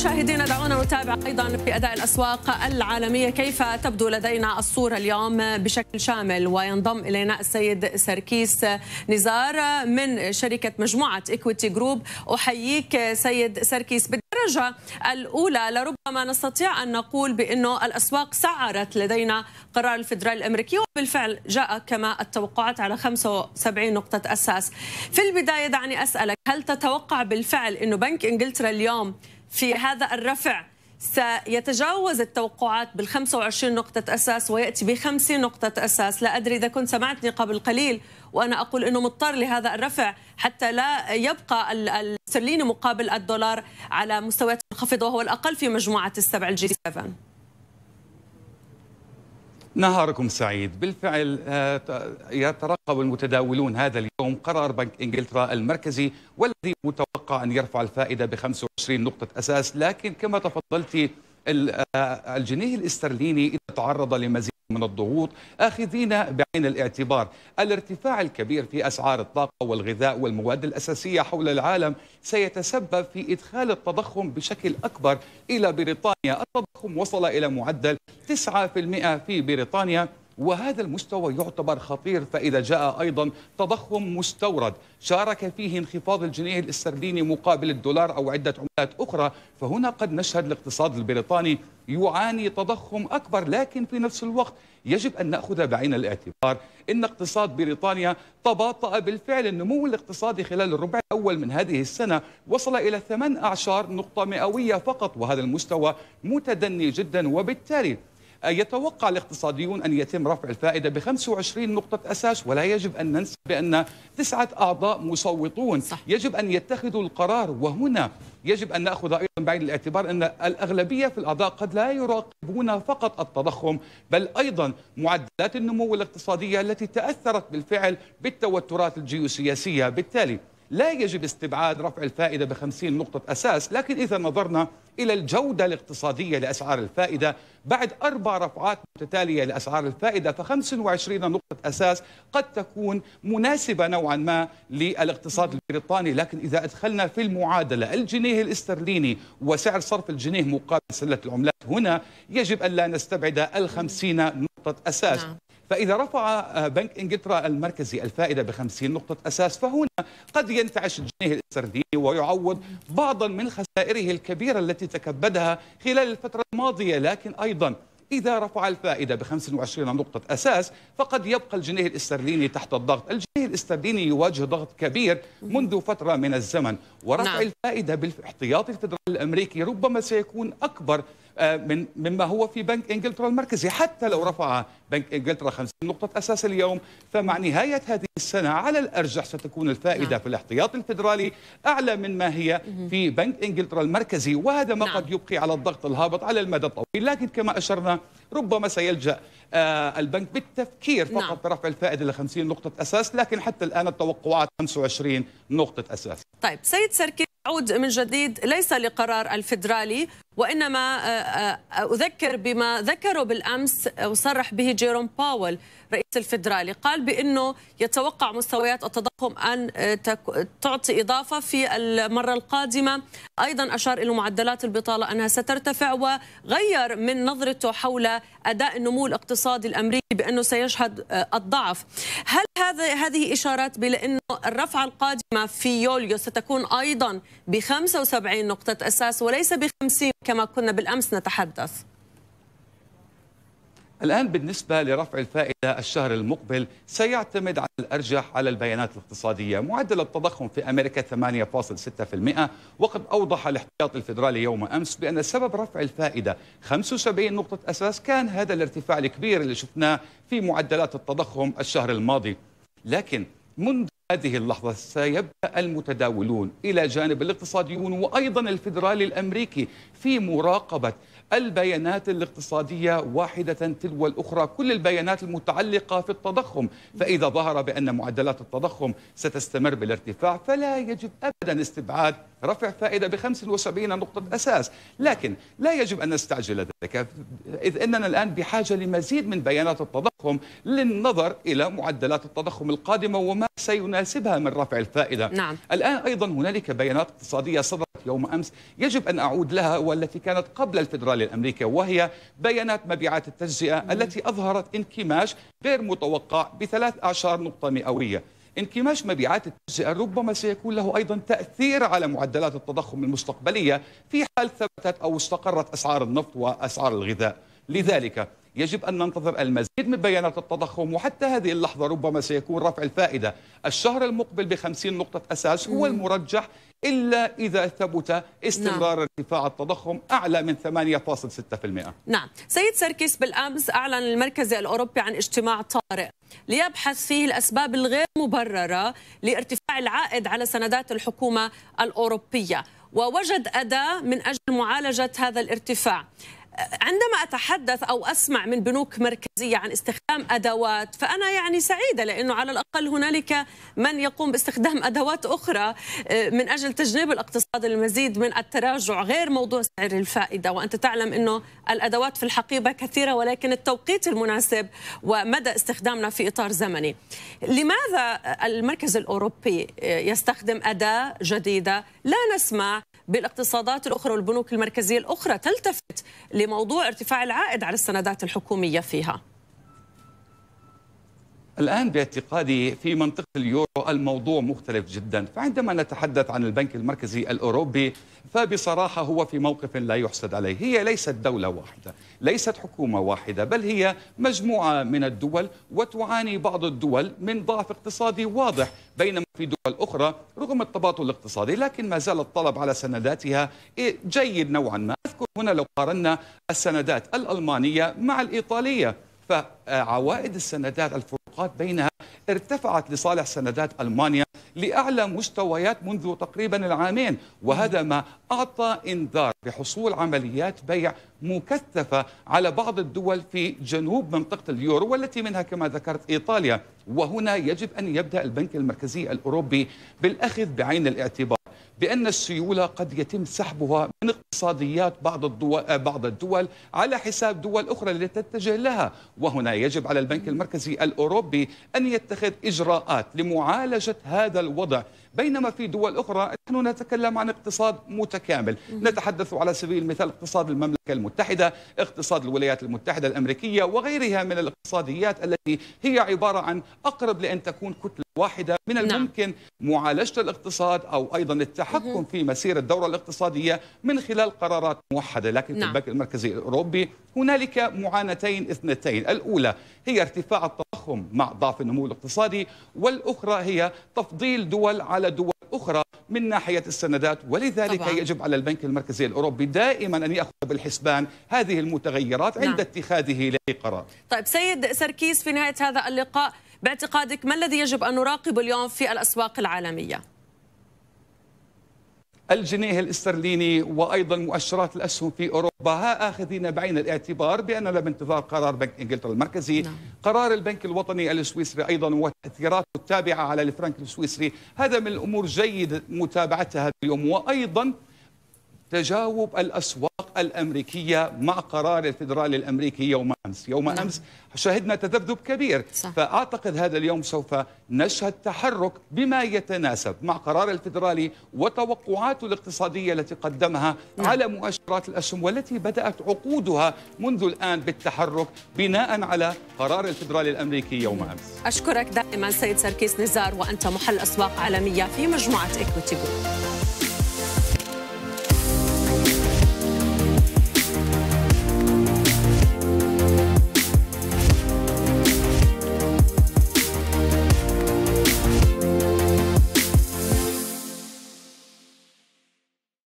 مشاهدينا دعونا نتابع ايضا في اداء الاسواق العالميه كيف تبدو لدينا الصوره اليوم بشكل شامل وينضم الينا السيد سركيس نزار من شركه مجموعه ايكويتي جروب احييك سيد سركيس بالدرجه الاولى لربما نستطيع ان نقول بانه الاسواق سعرت لدينا قرار الفدرالي الامريكي وبالفعل جاء كما التوقعات على 75 نقطه اساس في البدايه دعني اسالك هل تتوقع بالفعل انه بنك انجلترا اليوم في هذا الرفع سيتجاوز التوقعات بال 25 نقطة أساس ويأتي ب 50 نقطة أساس لا أدري إذا كنت سمعتني قبل قليل وأنا أقول أنه مضطر لهذا الرفع حتى لا يبقى السرليني مقابل الدولار على مستويات منخفضة وهو الأقل في مجموعة السبع الجي 7 نهاركم سعيد بالفعل آه، يترقب المتداولون هذا اليوم قرار بنك إنجلترا المركزي والذي متوقع أن يرفع الفائدة ب 25 نقطة أساس لكن كما تفضلت آه، الجنيه الاسترليني إذا تعرض لمزيد من الضغوط اخذين بعين الاعتبار الارتفاع الكبير في اسعار الطاقه والغذاء والمواد الاساسيه حول العالم سيتسبب في ادخال التضخم بشكل اكبر الى بريطانيا، التضخم وصل الى معدل 9% في بريطانيا وهذا المستوى يعتبر خطير فإذا جاء أيضا تضخم مستورد شارك فيه انخفاض الجنيه الاسترليني مقابل الدولار أو عدة عملات أخرى فهنا قد نشهد الاقتصاد البريطاني يعاني تضخم أكبر لكن في نفس الوقت يجب أن نأخذ بعين الاعتبار أن اقتصاد بريطانيا تباطأ بالفعل النمو الاقتصادي خلال الربع الأول من هذه السنة وصل إلى ثمان أعشار نقطة مئوية فقط وهذا المستوى متدني جدا وبالتالي يتوقع الاقتصاديون أن يتم رفع الفائدة ب 25 نقطة أساس ولا يجب أن ننسى بأن تسعة أعضاء مصوتون صح. يجب أن يتخذوا القرار وهنا يجب أن نأخذ أيضا بعين الاعتبار أن الأغلبية في الأعضاء قد لا يراقبون فقط التضخم بل أيضا معدلات النمو الاقتصادية التي تأثرت بالفعل بالتوترات الجيوسياسية بالتالي لا يجب استبعاد رفع الفائدة بخمسين نقطة أساس لكن إذا نظرنا إلى الجودة الاقتصادية لأسعار الفائدة بعد أربع رفعات متتالية لأسعار الفائدة ف25 نقطة أساس قد تكون مناسبة نوعا ما للاقتصاد البريطاني لكن إذا أدخلنا في المعادلة الجنيه الاسترليني وسعر صرف الجنيه مقابل سلة العملات هنا يجب أن لا نستبعد الخمسين نقطة أساس نعم. فإذا رفع آه، بنك إنجلترا المركزي الفائدة ب 50 نقطة أساس فهنا قد ينتعش الجنيه الإسرائيلي ويعوض بعضا من خسائره الكبيرة التي تكبدها خلال الفترة الماضية لكن أيضا إذا رفع الفائدة ب 25 نقطة أساس فقد يبقى الجنيه الاسترليني تحت الضغط الجنيه الاسترليني يواجه ضغط كبير منذ فترة من الزمن ورفع نعم. الفائدة بالاحتياطي الفدرالي الأمريكي ربما سيكون أكبر آه، من مما هو في بنك انجلترا المركزي حتى لو رفع بنك انجلترا 50 نقطه اساس اليوم فمع نهايه هذه السنه على الارجح ستكون الفائده نعم. في الاحتياط الفدرالي اعلى من ما هي في بنك انجلترا المركزي وهذا ما نعم. قد يبقي على الضغط الهابط على المدى الطويل لكن كما اشرنا ربما سيلجا آه، البنك بالتفكير نعم. فقط نعم. برفع الفائده ل 50 نقطه اساس لكن حتى الان التوقعات 25 نقطه اساس طيب سيد سركي أعود من جديد ليس لقرار الفدرالي وإنما آه، آه، أذكر بما ذكره بالأمس وصرح به جيروم باول رئيس الفدرالي قال بأنه يتوقع مستويات التضخم أن آه، تعطي إضافة في المرة القادمة أيضا أشار إلى معدلات البطالة أنها سترتفع وغير من نظرته حول أداء النمو الاقتصادي الأمريكي بأنه سيشهد آه، الضعف هل هذا هذه إشارات بلا أنه الرفعة القادمة في يوليو ستكون أيضا ب 75 نقطة أساس وليس ب 50 كما كنا بالأمس نتحدث الآن بالنسبة لرفع الفائدة الشهر المقبل سيعتمد على الأرجح على البيانات الاقتصادية معدل التضخم في أمريكا 8.6% وقد أوضح الاحتياط الفيدرالي يوم أمس بأن سبب رفع الفائدة 75 نقطة أساس كان هذا الارتفاع الكبير اللي شفناه في معدلات التضخم الشهر الماضي لكن منذ هذه اللحظة سيبدأ المتداولون إلى جانب الاقتصاديون وأيضا الفيدرالي الأمريكي في مراقبة البيانات الاقتصادية واحدة تلو الأخرى كل البيانات المتعلقة في التضخم فإذا ظهر بأن معدلات التضخم ستستمر بالارتفاع فلا يجب أبدا استبعاد رفع فائدة ب 75 نقطة أساس لكن لا يجب أن نستعجل ذلك إذ أننا الآن بحاجة لمزيد من بيانات التضخم للنظر إلى معدلات التضخم القادمة وما سيناسبها من رفع الفائدة نعم. الآن أيضا هنالك بيانات اقتصادية صدرت يوم أمس يجب أن أعود لها والتي كانت قبل الفدرالي الأمريكي وهي بيانات مبيعات التجزئة مم. التي أظهرت انكماش غير متوقع بثلاث أعشار نقطة مئوية انكماش مبيعات التجزئة ربما سيكون له أيضا تأثير على معدلات التضخم المستقبلية في حال ثبتت أو استقرت أسعار النفط وأسعار الغذاء لذلك يجب أن ننتظر المزيد من بيانات التضخم وحتى هذه اللحظة ربما سيكون رفع الفائدة الشهر المقبل بخمسين نقطة أساس هو المرجح إلا إذا ثبت نعم. استمرار نعم. ارتفاع التضخم أعلى من 8.6% نعم سيد سركيس بالأمس أعلن المركز الأوروبي عن اجتماع طارئ ليبحث فيه الأسباب الغير مبررة لارتفاع العائد على سندات الحكومة الأوروبية ووجد أداة من أجل معالجة هذا الارتفاع عندما أتحدث أو أسمع من بنوك مركزية عن استخدام أدوات فأنا يعني سعيدة لأنه على الأقل هنالك من يقوم باستخدام أدوات أخرى آه، من أجل تجنيب الاقتصاد المزيد من التراجع غير موضوع سعر الفائدة وأنت تعلم أنه الأدوات في الحقيبة كثيرة ولكن التوقيت المناسب ومدى استخدامنا في إطار زمني لماذا المركز الأوروبي آه، يستخدم أداة جديدة لا نسمع بالاقتصادات الأخرى والبنوك المركزية الأخرى تلتفت لموضوع ارتفاع العائد على السندات الحكومية فيها الآن باعتقادي في منطقة اليورو الموضوع مختلف جدا فعندما نتحدث عن البنك المركزي الأوروبي فبصراحة هو في موقف لا يحسد عليه هي ليست دولة واحدة ليست حكومة واحدة بل هي مجموعة من الدول وتعاني بعض الدول من ضعف اقتصادي واضح بينما في دول أخرى رغم التباطؤ الاقتصادي لكن ما زال الطلب على سنداتها جيد نوعا ما أذكر هنا لو قارنا السندات الألمانية مع الإيطالية فعوائد السندات الفرنسية العلاقات بينها ارتفعت لصالح سندات ألمانيا لأعلى مستويات منذ تقريبا العامين وهذا ما أعطى إنذار بحصول عمليات بيع مكثفة على بعض الدول في جنوب منطقة اليورو والتي منها كما ذكرت إيطاليا وهنا يجب أن يبدأ البنك المركزي الأوروبي بالأخذ بعين الاعتبار بأن السيولة قد يتم سحبها من اقتصاديات بعض الدول, بعض الدول على حساب دول أخرى لتتجه لها وهنا يجب على البنك المركزي الأوروبي أن يتخذ إجراءات لمعالجة هذا الوضع بينما في دول أخرى نحن نتكلم عن اقتصاد متكامل نتحدث على سبيل المثال اقتصاد المملكة المتحدة اقتصاد الولايات المتحدة الأمريكية وغيرها من الاقتصاديات التي هي عبارة عن أقرب لأن تكون كتلة واحدة من نعم. الممكن نعم. معالجة الاقتصاد أو أيضا التحكم في مسير الدورة الاقتصادية من خلال قرارات موحدة لكن نعم. في البنك المركزي الأوروبي هنالك معانتين اثنتين الأولى هي ارتفاع التضخم مع ضعف النمو الاقتصادي والأخرى هي تفضيل دول على على دول أخرى من ناحية السندات ولذلك طبعا. يجب على البنك المركزي الأوروبي دائما أن يأخذ بالحسبان هذه المتغيرات عند نعم. اتخاذه لقرار طيب سيد سركيس في نهاية هذا اللقاء باعتقادك ما الذي يجب أن نراقب اليوم في الأسواق العالمية؟ الجنيه الاسترليني وايضا مؤشرات الاسهم في اوروبا ها اخذين بعين الاعتبار باننا بانتظار قرار بنك انجلترا المركزي نعم. قرار البنك الوطني السويسري ايضا وتاثيراته التابعه على الفرنك السويسري هذا من الامور جيد متابعتها اليوم وايضا تجاوب الاسواق الأمريكية مع قرار الفدرالي الأمريكي يوم أمس يوم نعم. أمس شهدنا تذبذب كبير صح. فأعتقد هذا اليوم سوف نشهد تحرك بما يتناسب مع قرار الفدرالي وتوقعاته الاقتصادية التي قدمها نعم. على مؤشرات الأسهم والتي بدأت عقودها منذ الآن بالتحرك بناء على قرار الفدرالي الأمريكي يوم أمس أشكرك دائما سيد سركيس نزار وأنت محل أسواق عالمية في مجموعة ايكويتي جروب